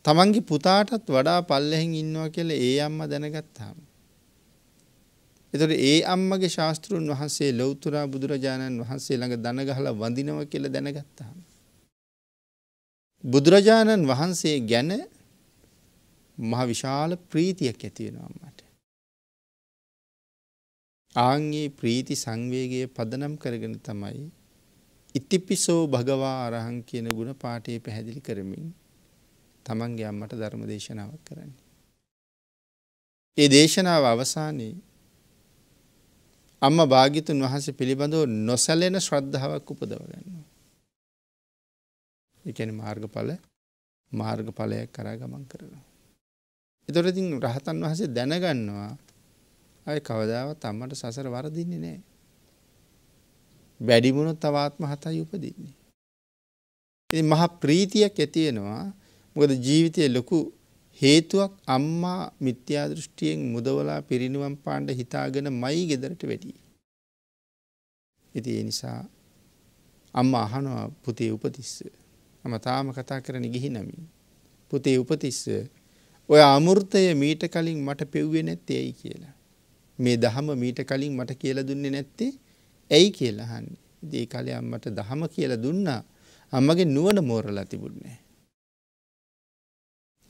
තමන්ගේ පුතාටත් වඩා පල්ලෙහින් ඉන්නවා කියල ඒ අම්ම දැනගත්තාම. එතට ඒ අම්මගේ ශාස්තෘන් වහන්සේ ලොවතුරා බුදුරජාණන් වහන්සේ ළඟ දනගහලා වඳිනව කියල දැනගත්තාම. බුදුරජාණන් වහන්සේ ගැන මහ විශාල ප්‍රීතියක් ඇතිවෙනවාම. ආංගේ ප්‍රීති සංවේගය පදනම් කරගෙන තමයි ඉතිපිසෝ භගවා අරහන් කියන ගුණ පාටය පැහැදිලි කරමින් තමන්ගේ අම්මට ධර්ම දේශනාවක් කරන්න. ඒ දේශනාව අවසානයේ අම්ම භාගිතුන් වහන්සේ පිළිබඳව නොසැලෙන ශ්‍රද්ධාවක් උපදවගන්නවා. එකන මාර්ගඵල මාර්ගඵලයක් කරා ගමන් කරනවා. එතොරතින් රහතන් වහසේ දැනගන්නවා අය කවදාවත් අම්මට සසර වරදින්නේ නෑ. වැඩිමුණොත් තවාත්ම හතයි උපදින්නේ. ඉති මහ ප්‍රීතියක් ඇතියෙනවා මොකද ජීවිතය ලොකු හේතුවක් අම්මා මිත්‍යා දෘෂ්ටියෙන් මුදවලා පිරිනිුවම් පාණ්ඩ හිතාගෙන මයි ගෙදරට වැඩී. ඉති ඒ නිසා අම්ම අහනවා පුතේ උපතිස්ස අම තාම කතා කරන ගිහි නමින්. පුතේ උපතිස්ස ඔය අමුෘතය මීට කලින් මට පෙව්වෙන තෙයි කියලා. මේ දහම මීට කලින් මට කියලා දුන්නේ නැත්තේ ඇයි කියලා අහන්නේ. ඒ කාලේ අම්මට දහම කියලා දුන්නා. අම්මගේ නුවණ මෝරලා තිබුණේ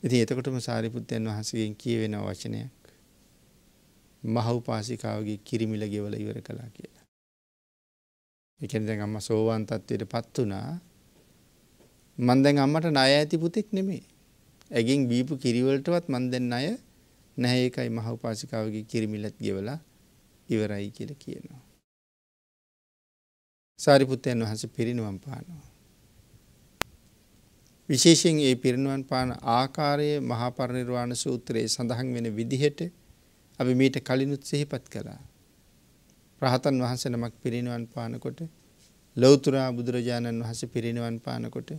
ඉතින් එතකොටම සාරිපුත්තයන් වහන්සේගෙන් කියවෙන වචනයක්. මහව්පාසිකාවගේ කිරිමිල ගෙවල ඉවර කලා කියලා. එකන දැන් අම්ම සෝවාන් තත්වයට පත් වනා මන්දැන් අම්මට නය ඇති පුතෙක් නෙමේ. ඇගෙන් බීපු කිරිවලටවත් මන්දැන් අය නැහැ ඒකයි මහ උපාසිකාවගේ කිරිමිලත් ගෙවලා ඉවරයි කියලා කියනවා. සාරිපුත්තයන් වහස පිරිනුවම් පානවා. විශේෂයෙන් ඒ පිරිනුවන් පාන ආකාරයේ මහාපරණිර්වාණ සූත්‍රයේ සඳහන් වෙන විදිහට අපි මීට කලිනුත් සිහිපත් කළා. රහතන් වහන්ස නමක් පිරිනිවන් පානකොට ලෞතුරා බුදුරජාණන් වහස පිරිනිවන් පානකොට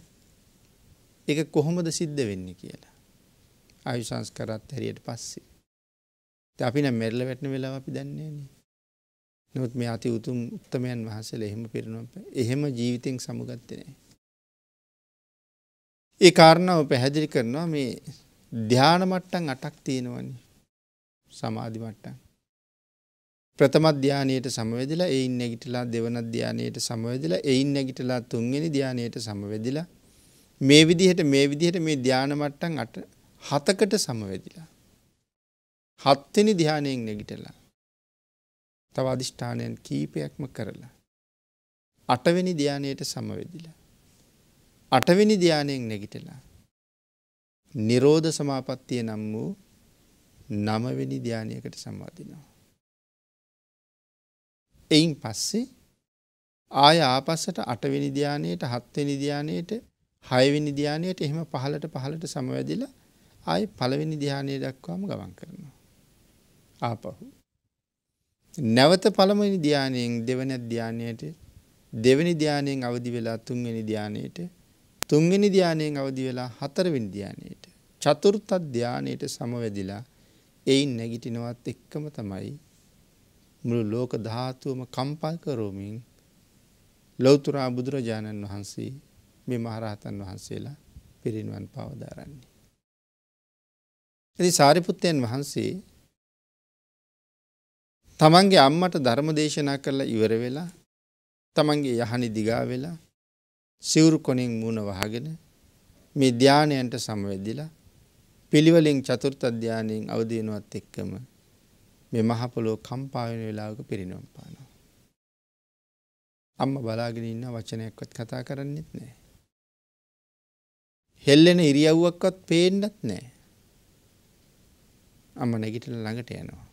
එක කොහොමද සිද්ධ වෙන්න කියලා. ආයු සංස්කරත් හැරියට පස්සේ. අපින මෙරල වැටන වෙලා අපි දන්නේ න. නොත් මේ අති උතුම් උත්තමයන් වහසල එහෙම පිරුණුව එහෙම ජීවිතෙන් සමුගත්තනෑ. ඒ කාරණාව පැහැදිලි කරනවා මේ ධ්‍යානමට්ටන් අටක් තියෙනවන්නේ සමාධිමට්ටන්. ප්‍රථමධ්‍යානයට සමවෙදිලා එයින් නැගිටලා දෙවන ධ්‍යානයට සමවෙදිලා එයින් නැගිටලා තුන්ගෙන ධ්‍යානයට සමවෙදිලා මේ විදිහට මේ විදිහට මේ ධ්‍යානමට්ටන් හතකට සමවැදිලා. හත්වෙනි දිහානයෙන් නැගිටලා. තව අධිෂ්ඨානයන් කීපයක්ම කරලා. අටවෙනි ධ්‍යානයට සමවෙදිලා. අටවෙනි ධ්‍යානයෙන් නැගිටලා. නිරෝධ සමාපත්තිය නම් වූ නමවෙනි ධ්‍යානයකට සම්වාදිනවා. එයින් පස්සේ ආය ආපස්සට අටවෙනි ධ්‍යානයට හත්වෙනි ධ්‍යානයට හයවෙනි ධ්‍යානයට එහෙම පහලට පහලට සමවැදිලා ආය පළවෙනි දිහානය දක්වාම ගමන් කරනවා. ආපහු. නැවත පළමනි ධ්‍යානයෙන් දෙවන ධ්‍යානයට දෙවනි ධ්‍යානයෙන් අවදි වෙලා තුන්වෙනි ධ්‍යානයට තුන්වෙනි ධ්‍යානයෙන් අවදි වෙලා හතරවෙනි ධ්‍යානයට චතුර්ථ ධ්‍යානයට සමවැදිලා එයින් නැගිටිනවත් එක්කම තමයි මුළු ලෝක ධාතුවම කම්පල් කරෝමින් ලෞතුරා බුදුරජාණන් වහන්සේ මේ මහරහතන් වහන්සේලා පිරිනිවන් පවදාරන්නේ. ඇති සාරිපුත්තයන් වහන්සේ තමන්ගේ අම්මට ධර්ම දේශනා කරලා ඉවර වෙලා තමන්ගේ යහනි දිගා වෙලා සිවුරු කොනින් මුණ වහගෙන මේ ධ්‍යානයන්ට සමවෙදිලා පිළිවලින් චතුර්ථ ධ්‍යානයෙන් අවදීනුවත් එක්කම මේ මහපොලෝ කම්පාවෙන වෙලාවක පිරිනම් පානවා. අම්ම බලාගෙන ඉන්න වචනයක්වත් කතා කරන්නෙත් නෑ. හෙල්ලෙන ඉරියව්වක්වත් පේෙන්ඩත් නෑ. අම නැගිටල ළඟට යනවා.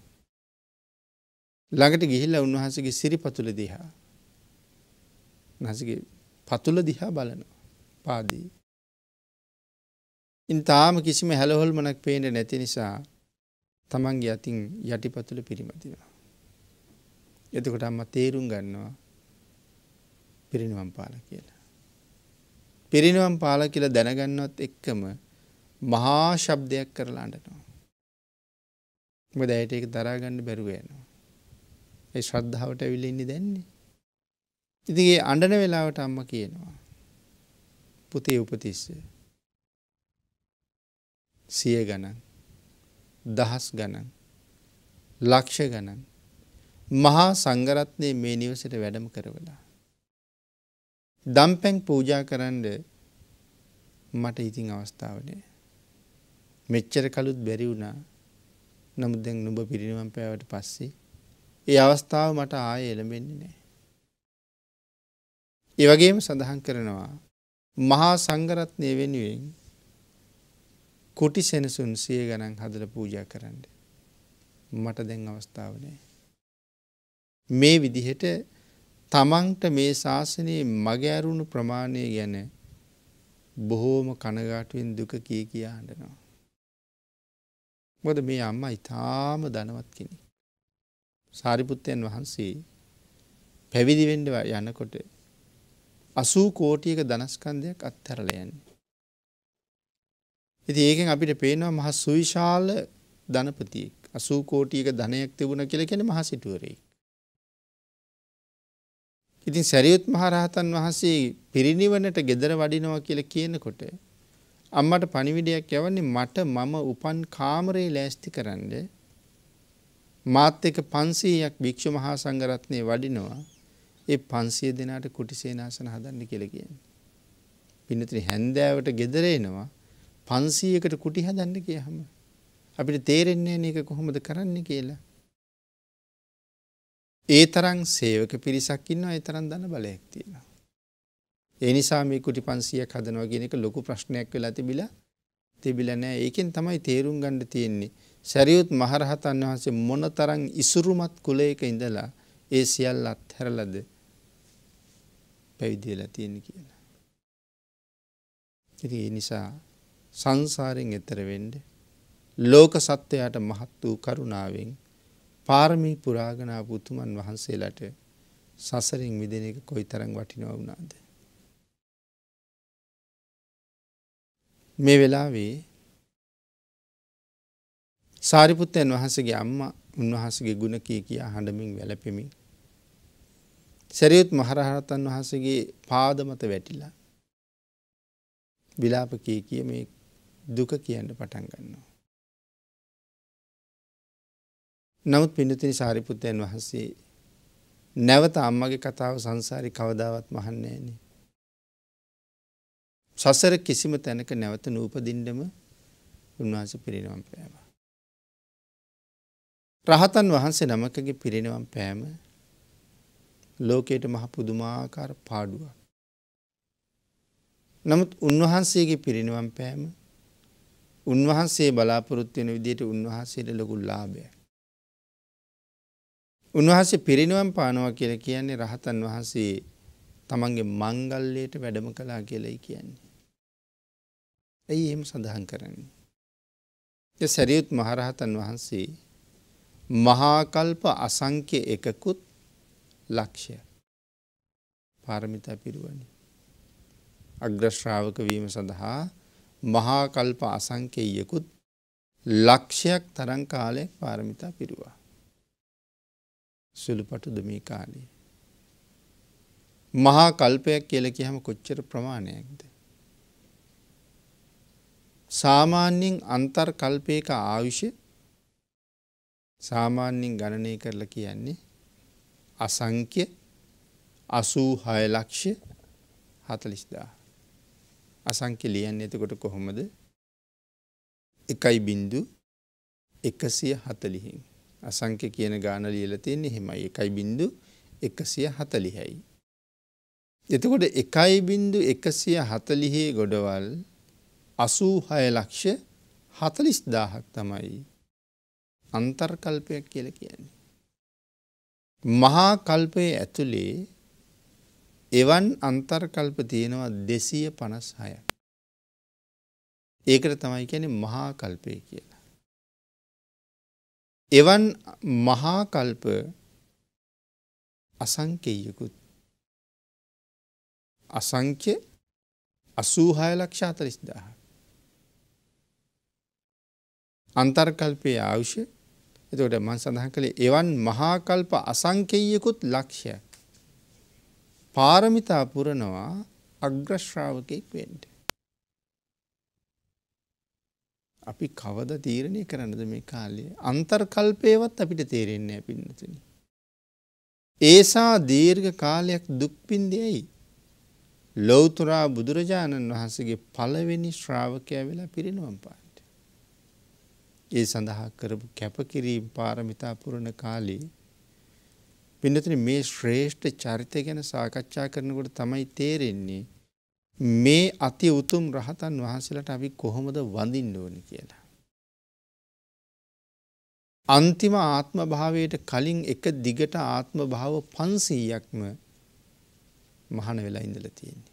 ළඟට ගිහිල්ල උන්වහසගේ සිරි පතුල දිහා නසගේ පතුල දිහා බලනවා පාදී. ඉන් තාම කිසිම හැලහොල් මනක් පේට නැති නිසා තමන්ගේ අතින් යටිපතුල පිරිමතිනවා. එතකොට අම්ම තේරුම් ගන්නවා පිරිනිවම් පාල කියලා. පිරිනිවම් පාල කියලා දැනගන්නත් එක්කම මහා ශබ්දයක් කරලාන්නටනවා. මොකද ඇයට ඒක දරා ගන්න බැරුව යනවා. ඒ ශ්‍රද්ධාවට ඇවිල්ලා ඉන්නේ දැන්නේ. ඉතින් ඒ අඬන වෙලාවට අම්මා කියනවා. පුතේ උපතිස්ස. සිය ගණන්. දහස් ගණන්. ලක්ෂ ගණන්. මහා සංගරත්නය මේ නිවසට වැඩම කරවලා. දම්පැන් පූජා කරන්න මට ඉතිං අවස්ථාවනේ. මෙච්චර කළුත් බැරි වුණා නමුත් දැන් නුඹ පිරිනිවන් පෑවට පස්සේ ඒ අවස්ථාව මට ආය එළඹෙන්නේ නෑ. ඒවගේම සඳහන් කරනවා මහා සංගරත්නය වෙනුවෙන් කුටි සෙනසුන් සිය ගණන් හදල පූජා කරන්න. මට දැන් අවස්ථාව නෑ. මේ විදිහට තමන්ට මේ ශාසනයේ මගෑරුණු ප්‍රමාණය ගැන බොහෝම කනගාටුවෙන් දුක කිය කියා හඬනවා. මොද මේ අම්මා ඉතාම දනවත් කෙනෙ. සාරිපුත්තයන් වහන්සේ පැවිදිවෙන්ඩව යනකොට අසූ කෝටියක දනස්කන්දයක් අත්තරලයන්. ඇති ඒකෙන් අපිට පේනවා මහ සුවිශාල ධනපතියෙක් අසූ කෝටියක ධනයක් තිබුණ කියල කෙන මහ සිටුවරෙක්. ඉතින් සැරියුත් මහරහතන් වහන්සේ පිරිනිවනට ගෙදර වඩිනවා කියල කියනකොට අම්මට පණිවිඩයක් යවන්නේ මට මම උපන් කාමරේ ලෑස්ති කරන්න මාත් එක පන්සීයක් භික්‍ෂු මහා සංගරත්නය වඩිනවා ඒ පන්සිය දෙනාට කුටි සේනාසන හදන්න කෙලගෙන්. පිනතිරි හැන්දෑවට ගෙදරේනවා පන්සීයකට කුටි හදන්න කිය හම. අපිට තේරෙන්නේ ඒක කොහොමද කරන්න කියලා. ඒ තරම් සේවක පිරිසක් ඉන්න ඒ තරම් දන්න බලයක් තියෙනවා. ඒ නිසා මේ කුටි 500ක් හදනවා කියන එක ලොකු ප්‍රශ්නයක් වෙලා තිබිලා තිබිලා නැහැ. ඒකෙන් තමයි තේරුම් ගන්න තියෙන්නේ. සරියුත් මහරහතන් වහන්සේ මොනතරම් ඉසුරුමත් කුලයක ඉඳලා ඒ සියල්ල අත්හැරලාද පැවිදි වෙලා තියෙන්නේ කියලා. ඉතින් ඒ නිසා සංසාරයෙන් එතර වෙන්න ලෝක සත්වයාට මහත් වූ කරුණාවෙන් පාරමී පුරාගනා පුතුමන් වහන්සේලාට සසරින් මිදෙන එක කොයිතරම් වටිනව වුණාද මේ වෙලාවේ සාරිපුත්තයන් වහන්සගේ අම්ම උන්වහසගේ ගුණ කිය කියා හඬමින් වැලපෙමින්. සැරියුත් මහරහරතන් වහසගේ පාදමත වැටිලා. විලාප කිය කිය මේ දුක කියන්න පටන් ගන්නවා. නමුත් පිඩතිනි සාරිපුත්තයන් වහන්සේ නැවත අම්මගේ කතාව සංසාරි කවදාවත් මහන්නේනේ සසර කිසිම තැනක නැවත නූපදින්ඩම උන්වහන්ස පිරිනවම් පෑම. රහතන් වහන්සේ නමකගේ පිරිනවම් පෑම ලෝකයට මහ පුදුමාකාර පාඩුවක්. නමුත් උන්වහන්සේගේ පිරිනිවම් පෑම උන්වහන්සේ බලාපොරොත්වයෙන විදියට උන්වහන්සේට ලොකු ලාබය. උන්වහන්සේ පිරිනිවම් පානවා කියල කියන්නේ රහතන් වහන්සේ තමන්ගේ මංගල්ලයට වැඩම කලා කියලයි කියන්නේ. ඇයි එම සඳහන් කරන්නේ. සැරියුත් මහරහතන් වහන්සේ මහාකල්ප අසංක්‍ය එකකුත් ලක්ෂය පාරමිතා පිරුවනි. අග්‍රශ්‍රාවක වීම සඳහා මහාකල්ප අසංකෙයකුත් ලක්ෂයක් තරං කාලය පාරමිතා පිරුවා. සුළුපටු දමී කාලී. මහා කල්පයක් කියල කියහම කොච්චර ප්‍රමාණයක්ද. සාමාන්‍යයෙන් අන්තර් කල්පයක ආවිෂ සාමාන්‍යෙන් ගණනය කරලා කියන්නේ අසංක්‍ය අසූ හයලක්ෂ හතලිස්දා. අසංක්‍ය ලියන්න එතකොට කොහොමද එකයි බින්දු එකසිය හතලිහින්. අසංක්‍ය කියන ගාන ලියලතියෙන්නේ හෙමයි එකයි බින්දු එකසිය හතලිහැයි. එතකොට එකයි බින්දු එකසිය හතලිහේ ගොඩවල් අසූහය ලක්ෂ හතලිස් දාහක් තමයි අන්තර්කල්පයක් කියල කියන්නේ. මහා කල්පය ඇතුළේ එවන් අන්තර්කල්ප තියෙනවා දෙසය පනස් හය. ඒකට තමයි කියැන මහා කල්පය කියලා. එවන් මහා කල්ප අසංකෙයකුත් අසංක්‍ය අසූහය ලක්ෂාතරිස්දාහ. අන්තර්කල්පය ආවුෂ්‍ය එතකොට මන් සඳහන් කළේ එවන් මහාකල්ප අසංකෙයකුත් ලක්ෂය. පාරමිතා පුරනවා අග්‍රශ්‍රාවකයෙක් වෙන්ට. අපි කවද තීරණය කරන්නද මේ කාලයේ අන්තර්කල්පයවත් අපිට තේරෙන්නේ පින්නතුන. ඒසා දීර්ඝ කාලයක් දුක්පින්දයයි. ලොවතුරා බුදුරජාණන් වහන්සේගේ පළවෙනි ශ්‍රාවකය වෙලා පිරිනුවම් පා. ඒ සඳහා කරපු කැපකිරීම් පාරමිතා පුරණ කාලේ පින්නතුන මේ ශ්‍රේෂ්ඨ චරිතය ගැන සාකච්ඡා කරනකොට තමයි තේරෙන්නේ මේ අති උතුම් රහතන් වහන්සේලට අපි කොහොමද වඳින්න ඕනි කියලා. අන්තිම ආත්ම භාවයට කලින් එක දිගට ආත්ම භාව පන්සීයක්ම මහන වෙලා ඉඳල තියෙන්නේ.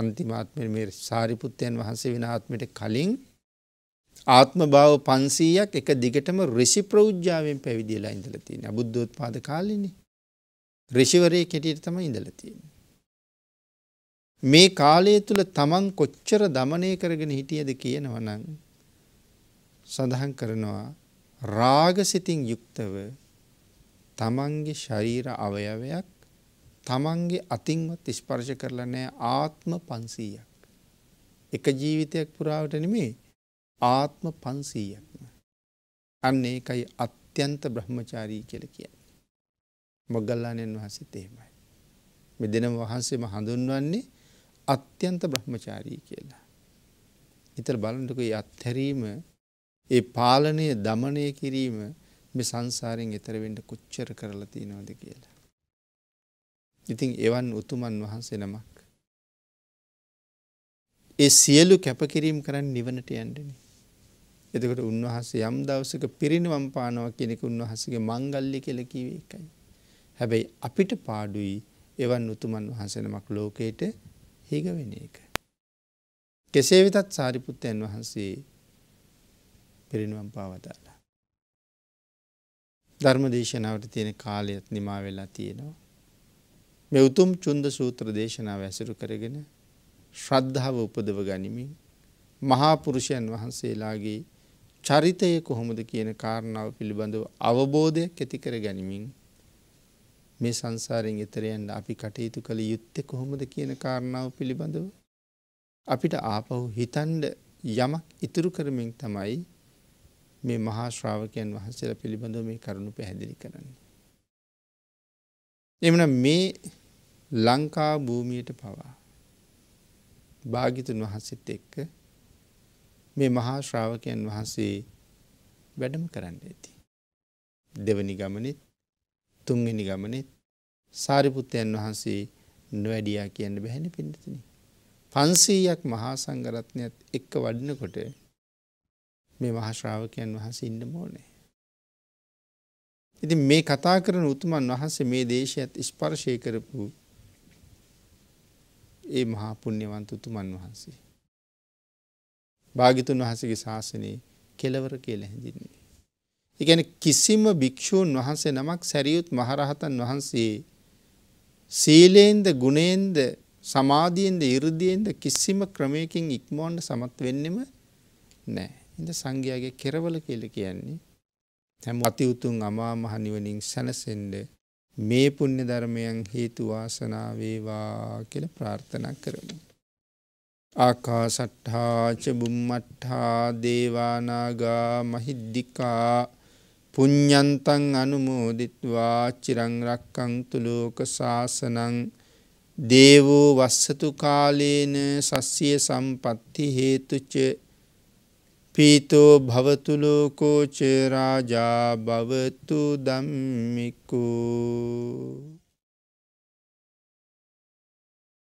අන්තිමාත්මය මේ සාරිපුත්තයන් වහන්සේ වෙන ආත්මයට කලින් ආත්ම භාව 500ක් එක දිගටම ඍෂි ප්‍රෞජ්ජාවෙන් පැවිදිලා ඉඳලා තියෙනවා. බුද්ධෝත්පාද කාලෙනේ. ඍෂිවරයෙක් හැටියට තමයි ඉඳලා තියෙන්නේ. මේ කාලය තුල තමන් කොච්චර দমনය කරගෙන හිටියද කියනවනම් සඳහන් කරනවා රාගසිතින් යුක්තව තමන්ගේ ශරීර අවයවයක් තමන්ගේ අතින්වත් ස්පර්ශ කරලා නැහැ ආත්ම 500ක්. එක ජීවිතයක් පුරාවට නෙමෙයි ආත්ම පන්සීයක්ම. අන්න ඒකයි අත්‍යන්ත බ්‍රහ්මචාරී කෙල කිය. මොගල්ලානයන් වහන්සේ තේමයි. මෙදෙන වහන්සේම හඳුන්වන්නේ අත්‍යන්ත බ්‍රහ්මචාරී කියලා. ඉතර බලටක අත්හැරීම ඒ පාලනය දමනය කිරීම මේ සංසාරෙන් එතරවෙන්ට කුච්චර කරලා තියෙනවද කියලා. ඉතින් එවන් උතුමන් වහන්සේ නමක්. ඒ සියලු කැපකිරීම් කරන්න නිවනට යන්ඩනේ. එතකට උන්වහසේ යම් දවසක පිරිනිවම් පානවා කෙනෙක උන්වහසගේ මංගල්ලි කෙල කිව එකයි. හැබැයි අපිට පාඩුයි එවන් උතුමන් වහන්සෙනමක් ලෝකයට හිගවෙන එක. කෙසේ වෙතත් සාරිපුත්තයන් වහන්සේ පිරිනිවම් පාවතාලා. ධර්ම දේශනාවට තියෙන කාලයත් නිමා වෙලා තියෙනවා. මෙ උතුම් චුන්ද සූත්‍ර දේශනාව ඇසුරු කරගෙන ශ්‍රද්ධාව උපදව ගනිමින් මහාපුරුෂයන් වහන්සේලාගේ චරිතය කොහොමද කියන කාරණාව පිළිබඳව අවබෝධයක් ඇතිකර ගැනිමින් මේ සංසාරෙන් එතරයන්ට අපි කටයුතු කළ යුත්තෙ කොහොමද කියන කාරණාව පිළිබඳව අපිට ආපහු හිතන්ඩ යමක් ඉතුරු කරමින් තමයි මේ මහා ශ්‍රාවකයන් වහන්සේල පිළිබඳව මේ කරුණු පැහැදිලි කරන්නේ. එමන මේ ලංකා භූමියට පවා භාගිතුන් වහන්සෙත් එක්ක මේ මහා ශ්‍රාවකයන් වහන්සේ වැඩම කරන්න ඇති. දෙවනි ගමනෙත් තුන්ගනි ගමනෙත් සාරිපුත්තයන් වහන්සේ නොවැඩියා කියන්න බැහැන පිඩතින. පන්සීයක් මහා සංගරත්නයත් එක්ක වඩිනකොට මේ මහශ්‍රාවකයන් වහන්සේ ඉන්න මෝනේ. ඉති මේ කතා කරන උතුමන් වහන්සේ මේ දේශයත් ස්පර්ශය කරපු ඒ මහාපුුණ්‍යවන්ත උතුමන් වහන්සේ. භාගිතුන් වහසගේ ශාසනයේ කෙලවර කියල හැඳින්නේ. එකැන කිසිම භික්‍ෂූන් වහන්සේ නමක් සැරියුත් මහරහතන් වහන්සේ සීලේන්ද ගුණේන්ද සමාධියෙන්ද ඉරදියෙන්ද කිසිම ක්‍රමයකින් ඉක්මෝන්ට සමත් වෙන්නෙම නෑ. ඉඳ සංඝයාගේ කෙරවල කියල කියන්නේ. හැම අති උතුන් අමා මහනිවනින් සැනසෙන්ඩ මේ පුුණ්‍ය ධර්මයන් හේතු වාසනාවේවා කියල ප්‍රාර්ථනා කරමු. ආකාසට්ඨාච බුම්මට්ඨා දේවානාගා මහිද්దికා පුඤ්ඤන්තං අනුමෝදිත්වා චිරං රක්කන්තු ලෝක සාසනං දේවෝ වස්සතු කාලේන සස්සිය සම්පatti හේතුච පීතෝ භවතු ලෝකෝ ච රාජා භවතු ධම්මිකෝ